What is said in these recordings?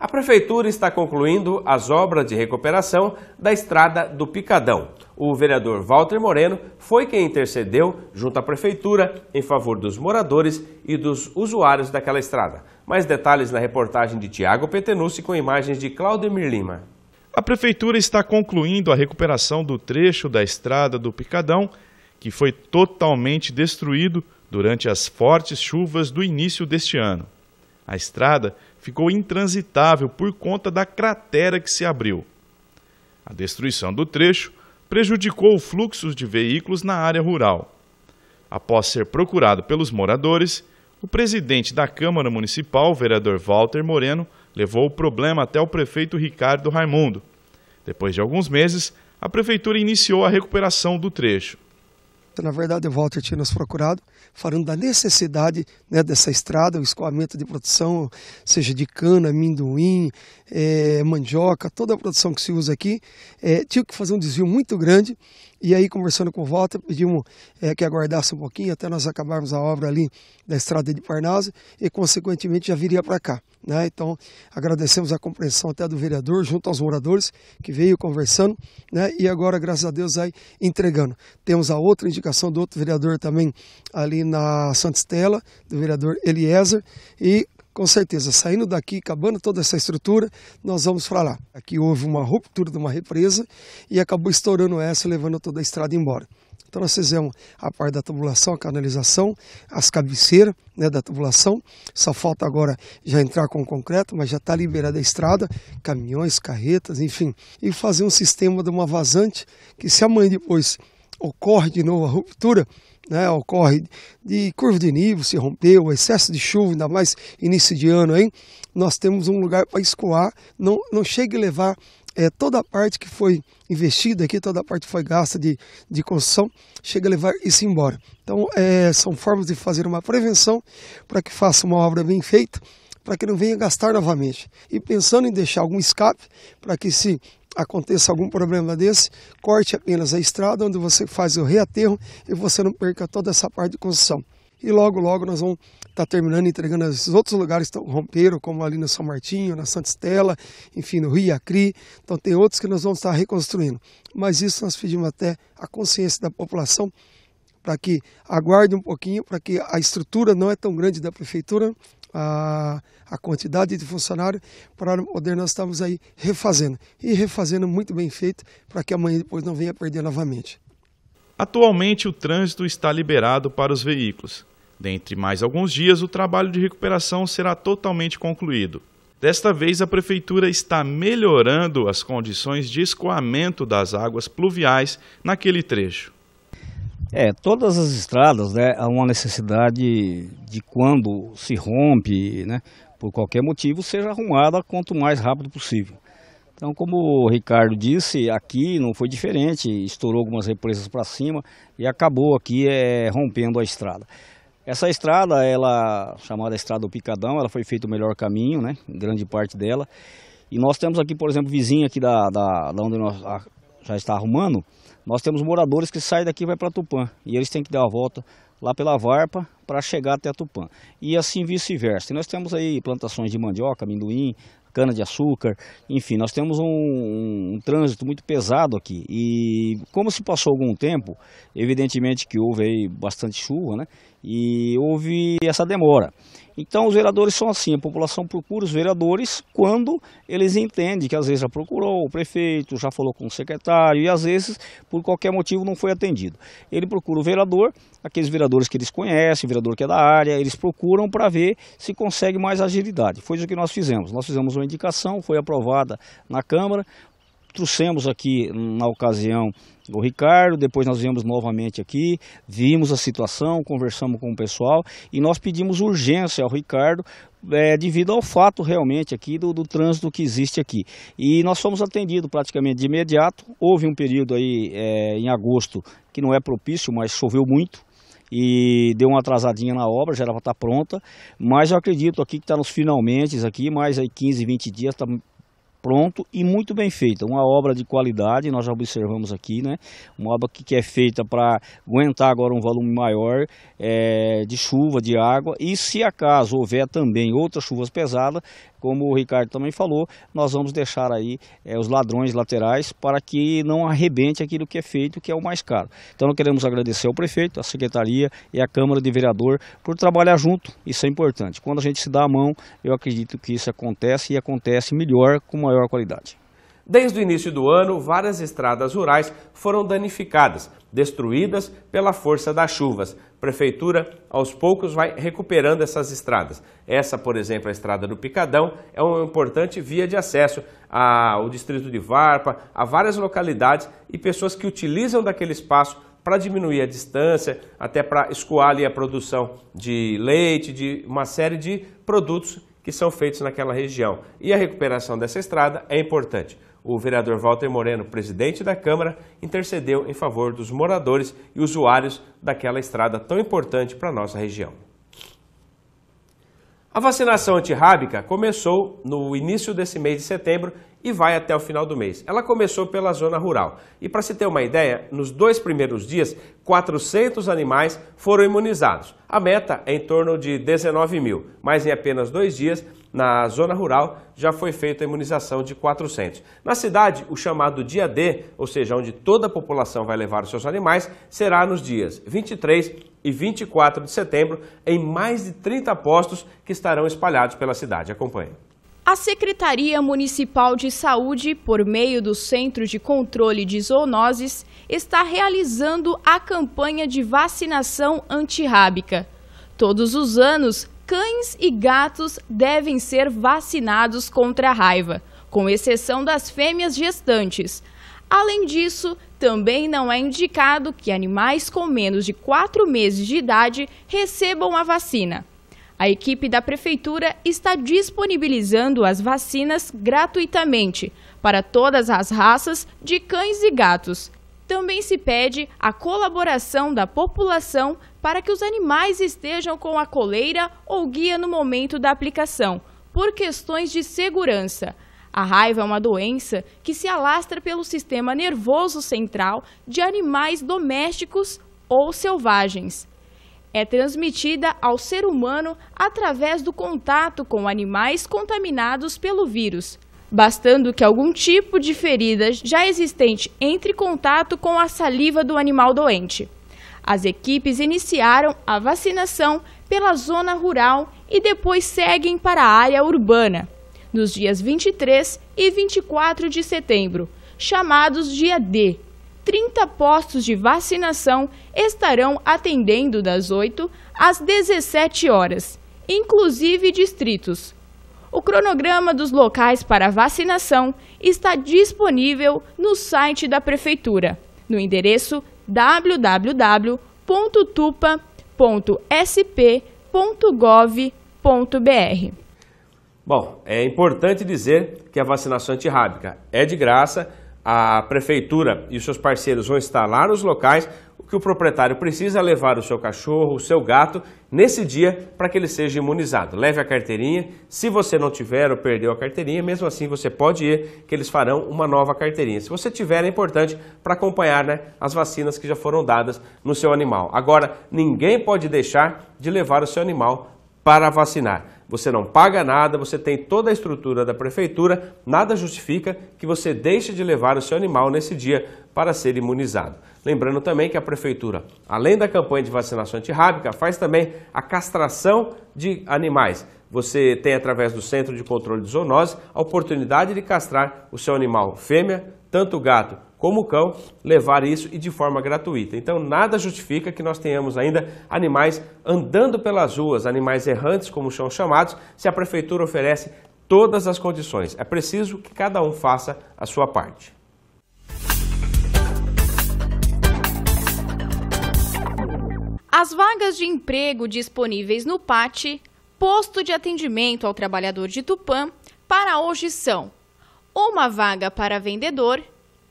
A Prefeitura está concluindo as obras de recuperação da estrada do Picadão. O vereador Walter Moreno foi quem intercedeu junto à Prefeitura em favor dos moradores e dos usuários daquela estrada. Mais detalhes na reportagem de Tiago Petenucci com imagens de Claudemir Lima. A Prefeitura está concluindo a recuperação do trecho da estrada do Picadão, que foi totalmente destruído durante as fortes chuvas do início deste ano. A estrada ficou intransitável por conta da cratera que se abriu. A destruição do trecho prejudicou o fluxo de veículos na área rural. Após ser procurado pelos moradores, o presidente da Câmara Municipal, vereador Walter Moreno, levou o problema até o prefeito Ricardo Raimundo. Depois de alguns meses, a prefeitura iniciou a recuperação do trecho. Então, na verdade, o Walter tinha nos procurado falando da necessidade né, dessa estrada, o escoamento de produção, seja de cana, amendoim, é, mandioca, toda a produção que se usa aqui. É, tinha que fazer um desvio muito grande e aí, conversando com o Walter, pedimos é, que aguardasse um pouquinho até nós acabarmos a obra ali da estrada de Parnaso e, consequentemente, já viria para cá. Né? Então, agradecemos a compreensão até do vereador, junto aos moradores, que veio conversando né? e agora, graças a Deus, aí entregando. Temos a outra indicação indicação do outro vereador também ali na Santa Estela, do vereador Eliezer, e com certeza, saindo daqui, acabando toda essa estrutura, nós vamos para lá. Aqui houve uma ruptura de uma represa e acabou estourando essa, levando toda a estrada embora. Então nós fizemos a parte da tubulação, a canalização, as cabeceiras né, da tubulação. Só falta agora já entrar com o concreto, mas já está liberada a estrada, caminhões, carretas, enfim. E fazer um sistema de uma vazante que se amanhã depois ocorre de novo a ruptura, né, ocorre de curva de nível, se rompeu, excesso de chuva, ainda mais início de ano, hein? nós temos um lugar para escoar, não, não chega a levar é, toda a parte que foi investida aqui, toda a parte que foi gasta de, de construção, chega a levar isso embora. Então, é, são formas de fazer uma prevenção para que faça uma obra bem feita, para que não venha gastar novamente. E pensando em deixar algum escape, para que se aconteça algum problema desse, corte apenas a estrada onde você faz o reaterro e você não perca toda essa parte de construção. E logo, logo nós vamos estar tá terminando entregando esses outros lugares que então, romperam, como ali no São Martinho, na Santa Estela, enfim, no Rio Acri. Então tem outros que nós vamos estar tá reconstruindo. Mas isso nós pedimos até a consciência da população para que aguarde um pouquinho, para que a estrutura não é tão grande da prefeitura, a, a quantidade de funcionários para poder nós estamos aí refazendo. E refazendo muito bem feito, para que amanhã depois não venha perder novamente. Atualmente o trânsito está liberado para os veículos. Dentre mais alguns dias, o trabalho de recuperação será totalmente concluído. Desta vez, a Prefeitura está melhorando as condições de escoamento das águas pluviais naquele trecho. É, todas as estradas, né, há uma necessidade de quando se rompe, né, por qualquer motivo, seja arrumada quanto mais rápido possível. Então, como o Ricardo disse, aqui não foi diferente, estourou algumas represas para cima e acabou aqui é, rompendo a estrada. Essa estrada, ela chamada Estrada do Picadão, ela foi feita o melhor caminho, né, grande parte dela. E nós temos aqui, por exemplo, vizinho aqui da, da, da onde nós, a, já está arrumando, nós temos moradores que saem daqui e vai para Tupã. E eles têm que dar a volta lá pela Varpa para chegar até Tupã. E assim vice-versa. E nós temos aí plantações de mandioca, amendoim, cana-de-açúcar, enfim, nós temos um, um, um, trânsito muito pesado aqui. E como se passou algum tempo, evidentemente que houve aí bastante chuva, né? E houve essa demora. Então os vereadores são assim, a população procura os vereadores quando eles entendem que às vezes já procurou o prefeito, já falou com o secretário e às vezes por qualquer motivo não foi atendido. Ele procura o vereador, aqueles vereadores que eles conhecem, vereador que é da área, eles procuram para ver se consegue mais agilidade. Foi isso que nós fizemos. Nós fizemos uma indicação, foi aprovada na Câmara, trouxemos aqui na ocasião o Ricardo, depois nós viemos novamente aqui, vimos a situação, conversamos com o pessoal e nós pedimos urgência ao Ricardo é, devido ao fato realmente aqui do, do, trânsito que existe aqui. E nós fomos atendidos praticamente de imediato, houve um período aí é, em agosto que não é propício, mas choveu muito, e deu uma atrasadinha na obra, já era para estar tá pronta, mas eu acredito aqui que está nos finalmente aqui, mais aí 15, 20 dias, está pronto e muito bem feita. Uma obra de qualidade, nós já observamos aqui, né? Uma obra que, que é feita para aguentar agora um volume maior é, de chuva, de água. E se acaso houver também outras chuvas pesadas, como o Ricardo também falou, nós vamos deixar aí é, os ladrões laterais para que não arrebente aquilo que é feito, que é o mais caro. Então nós queremos agradecer ao prefeito, à secretaria e à Câmara de Vereador por trabalhar junto, isso é importante. Quando a gente se dá a mão, eu acredito que isso acontece e acontece melhor, com maior qualidade. Desde o início do ano, várias estradas rurais foram danificadas, destruídas pela força das chuvas. A prefeitura, aos poucos, vai recuperando essas estradas. Essa, por exemplo, a estrada do Picadão, é uma importante via de acesso ao distrito de Varpa, a várias localidades e pessoas que utilizam daquele espaço para diminuir a distância, até para escoar ali a produção de leite, de uma série de produtos que são feitos naquela região. E a recuperação dessa estrada é importante o vereador Walter Moreno, presidente da Câmara, intercedeu em favor dos moradores e usuários daquela estrada tão importante para a nossa região. A vacinação antirrábica começou no início desse mês de setembro e vai até o final do mês. Ela começou pela zona rural. E para se ter uma ideia, nos dois primeiros dias, 400 animais foram imunizados. A meta é em torno de 19 mil, mas em apenas dois dias na zona rural já foi feita a imunização de 400. Na cidade, o chamado dia D, ou seja, onde toda a população vai levar os seus animais, será nos dias 23 e 24 de setembro, em mais de 30 postos que estarão espalhados pela cidade. Acompanhe. A Secretaria Municipal de Saúde, por meio do Centro de Controle de Zoonoses, está realizando a campanha de vacinação antirrábica. Todos os anos, cães e gatos devem ser vacinados contra a raiva, com exceção das fêmeas gestantes. Além disso, também não é indicado que animais com menos de 4 meses de idade recebam a vacina. A equipe da Prefeitura está disponibilizando as vacinas gratuitamente para todas as raças de cães e gatos também se pede a colaboração da população para que os animais estejam com a coleira ou guia no momento da aplicação, por questões de segurança. A raiva é uma doença que se alastra pelo sistema nervoso central de animais domésticos ou selvagens. É transmitida ao ser humano através do contato com animais contaminados pelo vírus bastando que algum tipo de ferida já existente entre em contato com a saliva do animal doente. As equipes iniciaram a vacinação pela zona rural e depois seguem para a área urbana, nos dias 23 e 24 de setembro, chamados dia D. 30 postos de vacinação estarão atendendo das 8 às 17 horas, inclusive distritos o cronograma dos locais para vacinação está disponível no site da Prefeitura, no endereço www.tupa.sp.gov.br. Bom, é importante dizer que a vacinação antirrábica é de graça a prefeitura e os seus parceiros vão instalar os locais, o que o proprietário precisa é levar o seu cachorro, o seu gato, nesse dia para que ele seja imunizado. Leve a carteirinha, se você não tiver ou perdeu a carteirinha, mesmo assim você pode ir, que eles farão uma nova carteirinha. Se você tiver, é importante para acompanhar né, as vacinas que já foram dadas no seu animal. Agora, ninguém pode deixar de levar o seu animal para vacinar você não paga nada, você tem toda a estrutura da prefeitura, nada justifica que você deixe de levar o seu animal nesse dia para ser imunizado. Lembrando também que a prefeitura, além da campanha de vacinação antirrábica, faz também a castração de animais. Você tem através do Centro de Controle de Zoonose a oportunidade de castrar o seu animal fêmea, tanto gato como cão, levar isso e de forma gratuita. Então, nada justifica que nós tenhamos ainda animais andando pelas ruas, animais errantes, como são chamados, se a prefeitura oferece todas as condições. É preciso que cada um faça a sua parte. As vagas de emprego disponíveis no PAT, posto de atendimento ao trabalhador de Tupã, para hoje são uma vaga para vendedor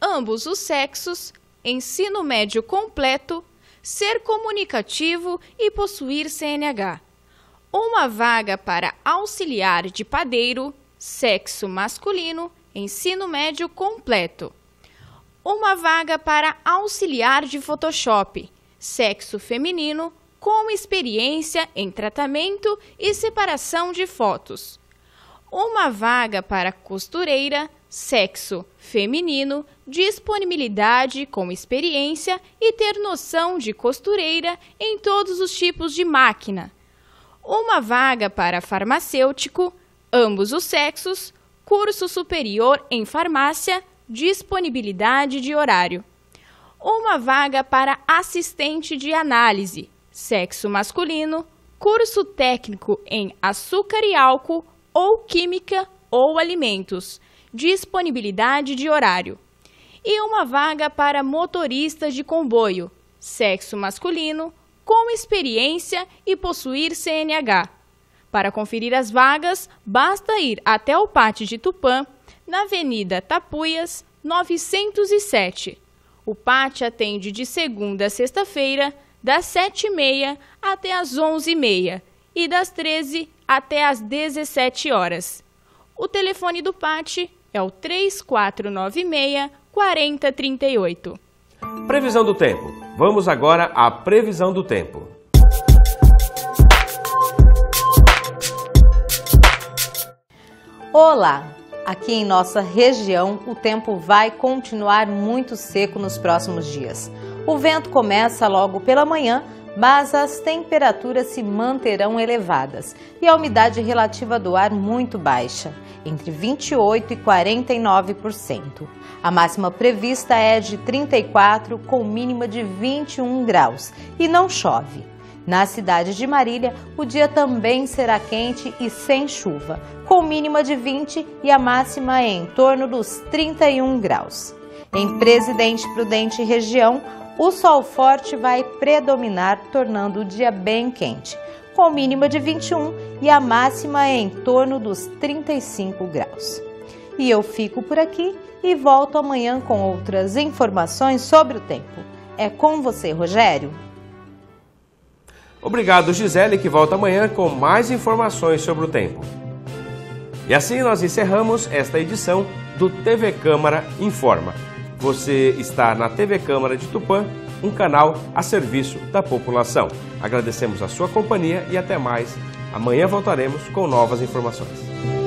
ambos os sexos, ensino médio completo, ser comunicativo e possuir CNH. Uma vaga para auxiliar de padeiro, sexo masculino, ensino médio completo. Uma vaga para auxiliar de Photoshop, sexo feminino, com experiência em tratamento e separação de fotos. Uma vaga para costureira, sexo feminino, disponibilidade com experiência e ter noção de costureira em todos os tipos de máquina. Uma vaga para farmacêutico, ambos os sexos, curso superior em farmácia, disponibilidade de horário. Uma vaga para assistente de análise, sexo masculino, curso técnico em açúcar e álcool ou química ou alimentos disponibilidade de horário. E uma vaga para motoristas de comboio, sexo masculino, com experiência e possuir CNH. Para conferir as vagas, basta ir até o Pátio de Tupã, na Avenida Tapuias, 907. O Pátio atende de segunda a sexta-feira, das 7h30 até as 11h30 e das 13 até as 17 horas. O telefone do Pátio é o 3496 4038. Previsão do tempo. Vamos agora à previsão do tempo. Olá! Aqui em nossa região, o tempo vai continuar muito seco nos próximos dias. O vento começa logo pela manhã, mas as temperaturas se manterão elevadas e a umidade relativa do ar muito baixa entre 28% e 49%. A máxima prevista é de 34, com mínima de 21 graus, e não chove. Na cidade de Marília, o dia também será quente e sem chuva, com mínima de 20 e a máxima é em torno dos 31 graus. Em Presidente Prudente região, o sol forte vai predominar, tornando o dia bem quente, com mínima é de 21 e a máxima é em torno dos 35 graus. E eu fico por aqui e volto amanhã com outras informações sobre o tempo. É com você, Rogério. Obrigado, Gisele, que volta amanhã com mais informações sobre o tempo. E assim nós encerramos esta edição do TV Câmara Informa. Você está na TV Câmara de Tupã um canal a serviço da população. Agradecemos a sua companhia e até mais. Amanhã voltaremos com novas informações.